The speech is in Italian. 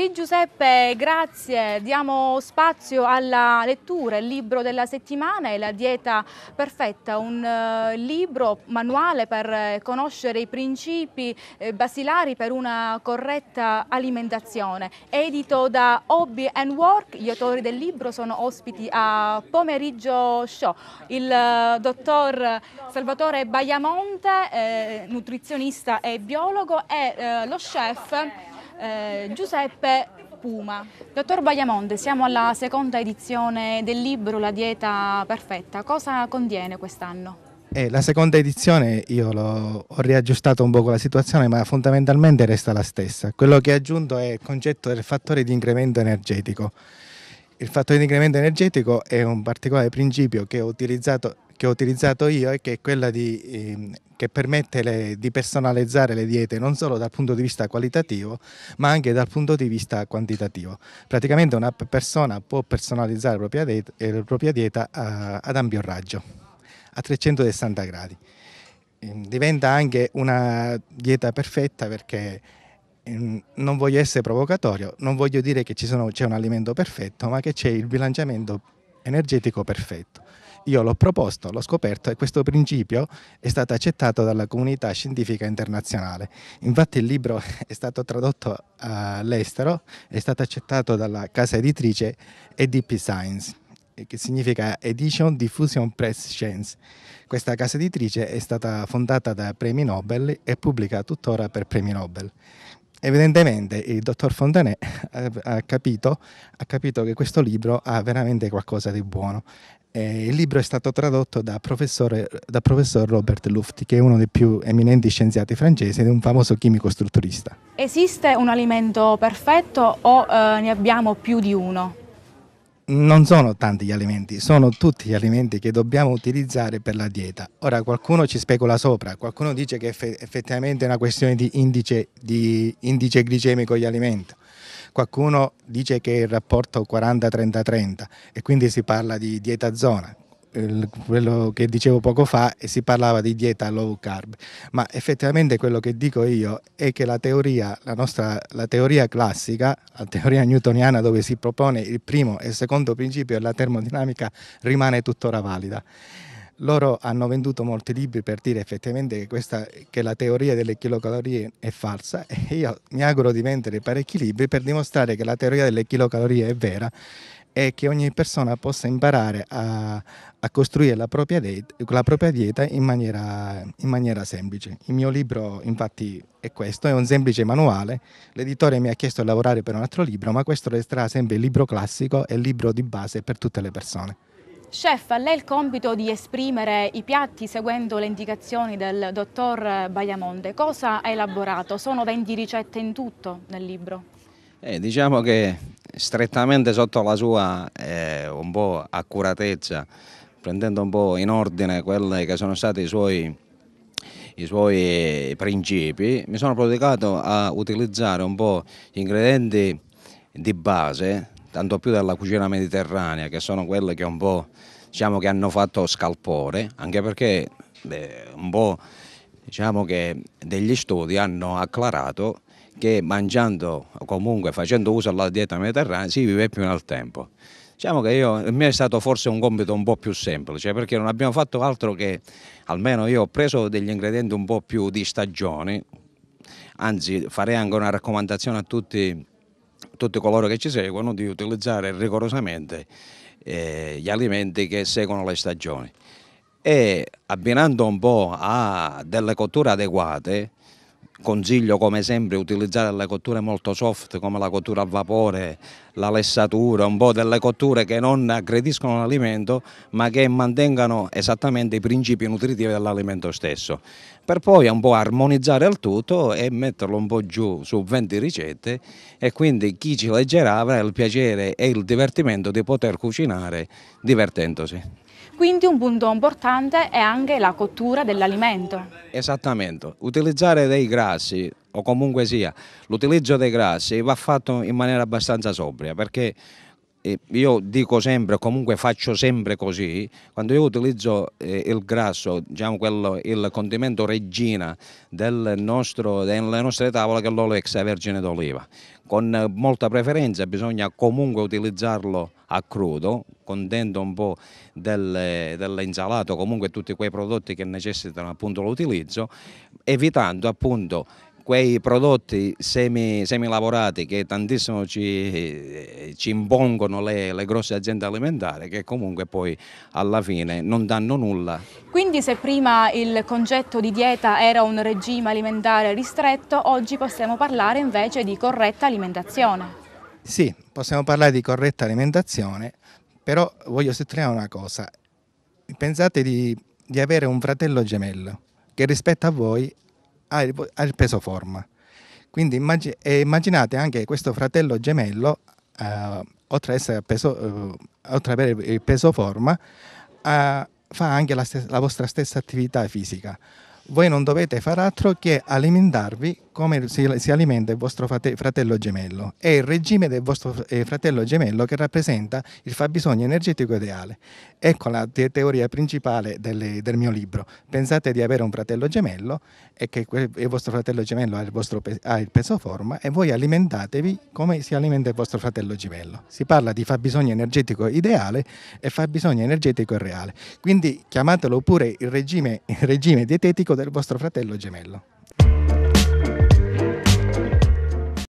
Sì Giuseppe, grazie. Diamo spazio alla lettura, il libro della settimana è La dieta perfetta, un eh, libro manuale per eh, conoscere i principi eh, basilari per una corretta alimentazione. Edito da Hobby and Work, gli autori del libro sono ospiti a Pomeriggio Show. Il eh, dottor Salvatore Baiamonte, eh, nutrizionista e biologo, e lo chef eh, Giuseppe Puma. Dottor Bagliamonte, siamo alla seconda edizione del libro La dieta perfetta. Cosa contiene quest'anno? Eh, la seconda edizione io ho riaggiustato un poco la situazione, ma fondamentalmente resta la stessa. Quello che ho aggiunto è il concetto del fattore di incremento energetico. Il fattore di incremento energetico è un particolare principio che ho utilizzato che ho utilizzato io e che è quella di, eh, che permette le, di personalizzare le diete non solo dal punto di vista qualitativo ma anche dal punto di vista quantitativo. Praticamente una persona può personalizzare la propria dieta, eh, la propria dieta a, ad ampio raggio, a 360 gradi. Ehm, diventa anche una dieta perfetta perché ehm, non voglio essere provocatorio, non voglio dire che c'è un alimento perfetto, ma che c'è il bilanciamento energetico perfetto. Io l'ho proposto, l'ho scoperto e questo principio è stato accettato dalla comunità scientifica internazionale. Infatti il libro è stato tradotto all'estero, è stato accettato dalla casa editrice EDP Science che significa Edition Diffusion Press Science. Questa casa editrice è stata fondata da premi Nobel e pubblica tuttora per premi Nobel. Evidentemente il dottor Fontanè ha capito, ha capito che questo libro ha veramente qualcosa di buono il libro è stato tradotto da, da professor Robert Luft, che è uno dei più eminenti scienziati francesi ed un famoso chimico strutturista. Esiste un alimento perfetto o eh, ne abbiamo più di uno? non sono tanti gli alimenti, sono tutti gli alimenti che dobbiamo utilizzare per la dieta. Ora qualcuno ci specula sopra, qualcuno dice che effettivamente è una questione di indice, di indice glicemico gli alimenti, qualcuno dice che è il rapporto 40-30-30 e quindi si parla di dieta zona, quello che dicevo poco fa si parlava di dieta low carb, ma effettivamente quello che dico io è che la teoria, la nostra, la teoria classica, la teoria newtoniana dove si propone il primo e il secondo principio della termodinamica rimane tuttora valida. Loro hanno venduto molti libri per dire effettivamente che, questa, che la teoria delle chilocalorie è falsa e io mi auguro di vendere parecchi libri per dimostrare che la teoria delle chilocalorie è vera è che ogni persona possa imparare a, a costruire la propria, dieta, la propria dieta in, maniera, in maniera, semplice. Il mio libro infatti è questo, è un semplice manuale, l'editore mi ha chiesto di lavorare per un altro libro, ma questo resterà sempre il libro classico e il libro di base per tutte le persone. Chef, a lei il compito di esprimere i piatti seguendo le indicazioni del dottor Bagliamonte. Cosa ha elaborato? Sono 20 ricette in tutto nel libro. Eh, diciamo che strettamente sotto la sua eh, un po' accuratezza, prendendo un po' in ordine quelli che sono stati i suoi, i suoi principi, mi sono prodigato a utilizzare un po' gli ingredienti di base, tanto più della cucina mediterranea, che sono quelli che un po' diciamo che hanno fatto scalpore, anche perché beh, un po' diciamo che degli studi hanno acclarato che mangiando o comunque facendo uso alla dieta mediterranea si vive più nel tempo. Diciamo che io, il mio è stato forse un compito un po' più semplice perché non abbiamo fatto altro che, almeno io ho preso degli ingredienti un po' più di stagione, anzi farei anche una raccomandazione a tutti, tutti coloro che ci seguono di utilizzare rigorosamente eh, gli alimenti che seguono le stagioni e abbinando un po' a delle cotture adeguate, consiglio come sempre utilizzare le cotture molto soft come la cottura a vapore, la lessatura, un po' delle cotture che non aggrediscono l'alimento ma che mantengano esattamente i principi nutritivi dell'alimento stesso per poi un po' armonizzare il tutto e metterlo un po' giù su 20 ricette e quindi chi ci leggerà avrà il piacere e il divertimento di poter cucinare divertendosi. Quindi un punto importante è anche la cottura dell'alimento. Esattamente, utilizzare dei grassi o comunque sia, l'utilizzo dei grassi va fatto in maniera abbastanza sobria perché io dico sempre, comunque faccio sempre così, quando io utilizzo eh, il grasso, diciamo quello, il condimento regina del nostro, delle nostre tavole che è l'olio extravergine d'oliva, con molta preferenza bisogna comunque utilizzarlo a crudo, contento un po' del, dell'insalato, comunque tutti quei prodotti che necessitano appunto l'utilizzo, evitando appunto quei prodotti semi, semilavorati che tantissimo ci, ci impongono le, le, grosse aziende alimentari che comunque poi alla fine non danno nulla. Quindi se prima il concetto di dieta era un regime alimentare ristretto, oggi possiamo parlare invece di corretta alimentazione. Sì, possiamo parlare di corretta alimentazione, però voglio sottolineare una cosa. Pensate di, di avere un fratello gemello che rispetto a voi al peso forma. Quindi immag- immaginate anche questo fratello gemello, eh, oltre, ad preso, eh, oltre ad aver preso forma, eh, fa anche la, stes- la vostra stessa attività fisica. Voi non dovete far altro che alimentarvi come si, si alimenta il vostro frate, fratello gemello. È il regime del vostro eh, fratello gemello che rappresenta il fabbisogno energetico ideale. Ecco la te teoria principale delle, del mio libro. Pensate di avere un fratello gemello e che il vostro fratello gemello ha il, vostro, ha il peso forma e voi alimentatevi come si alimenta il vostro fratello gemello. Si parla di fabbisogno energetico ideale e fabbisogno energetico reale. Quindi chiamatelo pure il regime, il regime dietetico del vostro fratello gemello.